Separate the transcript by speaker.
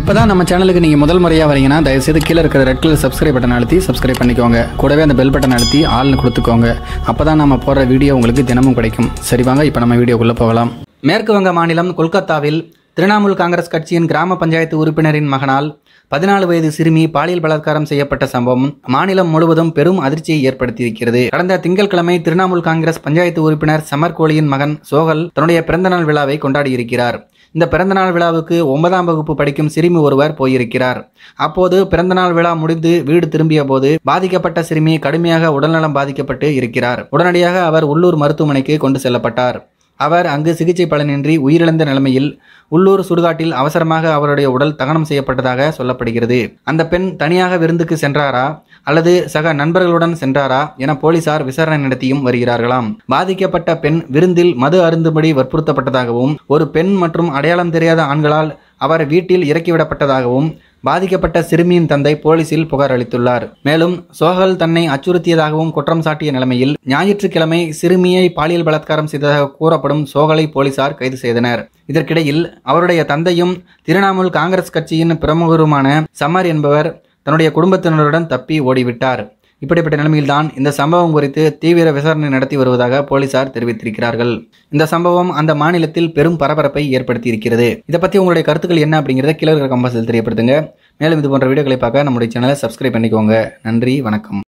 Speaker 1: இப்போ தான் நம்ம சேனலுக்கு நீங்கள் முதல் முறையாக வரீங்கன்னா தயவுசெய்து கீழே இருக்கிற ரெட் கலர் சப்ஸ்கிரைப் பட்டன் அழுத்தி சப்ஸ்கிரைப் பண்ணிக்கோங்க கூடவே அந்த பெல் பட்டன் அழுத்தி ஆள்னு கொடுத்துக்கோங்க அப்போ தான் நம்ம போடுற வீடியோ உங்களுக்கு தினமும் கிடைக்கும் சரி வாங்க இப்போ நம்ம வீடியோக்குள்ளே போகலாம் மேற்கு வங்க மாநிலம் கொல்கத்தாவில் திரிணாமுல் காங்கிரஸ் கட்சியின் கிராம பஞ்சாயத்து உறுப்பினரின் மகனால் பதினாலு வயது சிறுமி பாலியல் பலாத்காரம் செய்யப்பட்ட சம்பவம் மாநிலம் முழுவதும் பெரும் அதிர்ச்சியை ஏற்படுத்தியிருக்கிறது கடந்த திங்கட்கிழமை திரிணாமுல் காங்கிரஸ் பஞ்சாயத்து உறுப்பினர் சமர் கோலியின் மகன் சோகல் தன்னுடைய பிறந்தநாள் விழாவை கொண்டாடியிருக்கிறார் இந்த பிறந்தநாள் விழாவுக்கு ஒன்பதாம் வகுப்பு படிக்கும் சிறுமி ஒருவர் போயிருக்கிறார் அப்போது பிறந்தநாள் விழா முடிந்து வீடு திரும்பிய போது பாதிக்கப்பட்ட சிறுமி கடுமையாக உடல்நலம் பாதிக்கப்பட்டு இருக்கிறார் உடனடியாக அவர் உள்ளூர் மருத்துவமனைக்கு கொண்டு செல்லப்பட்டார் அவர் அங்கு சிகிச்சை பலனின்றி உயிரிழந்த நிலைமையில் உள்ளூர் சுடுகாட்டில் அவசரமாக அவருடைய உடல் தகனம் செய்யப்பட்டதாக சொல்லப்படுகிறது அந்த பெண் தனியாக விருந்துக்கு சென்றாரா அல்லது சக நண்பர்களுடன் சென்றாரா என போலீசார் விசாரணை நடத்தியும் வருகிறார்களாம் பாதிக்கப்பட்ட பெண் விருந்தில் மது அருந்தும்படி வற்புறுத்தப்பட்டதாகவும் ஒரு பெண் மற்றும் அடையாளம் தெரியாத ஆண்களால் அவர் வீட்டில் இறக்கிவிடப்பட்டதாகவும் பாதிக்கப்பட்ட சிறுமியின் தந்தை போலீசில் புகார் அளித்துள்ளார் மேலும் சோஹல் தன்னை அச்சுறுத்தியதாகவும் குற்றம் சாட்டிய நிலைமையில் ஞாயிற்றுக்கிழமை சிறுமியை பாலியல் பலாத்காரம் செய்ததாக கூறப்படும் சோகலை போலீசார் கைது செய்தனர் இதற்கிடையில் அவருடைய தந்தையும் திரிணாமுல் காங்கிரஸ் கட்சியின் பிரமுகருமான சமர் என்பவர் தன்னுடைய குடும்பத்தினருடன் தப்பி ஓடிவிட்டார் இப்படிப்பட்ட நிலைமையில்தான் இந்த சம்பவம் குறித்து தீவிர விசாரணை நடத்தி வருவதாக போலீசார் தெரிவித்திருக்கிறார்கள் இந்த சம்பவம் அந்த மாநிலத்தில் பெரும் பரபரப்பை ஏற்படுத்தி இருக்கிறது இதை பற்றி உங்களுடைய கருத்துக்கள் என்ன அப்படிங்கிறத கிழக்கு கம்பாசில் தெரியப்படுத்துங்க மேலும் இது போன்ற வீடியோக்களை பார்க்க நம்முடைய சேனலை சப்ஸ்கிரைப் பண்ணிக்கோங்க நன்றி வணக்கம்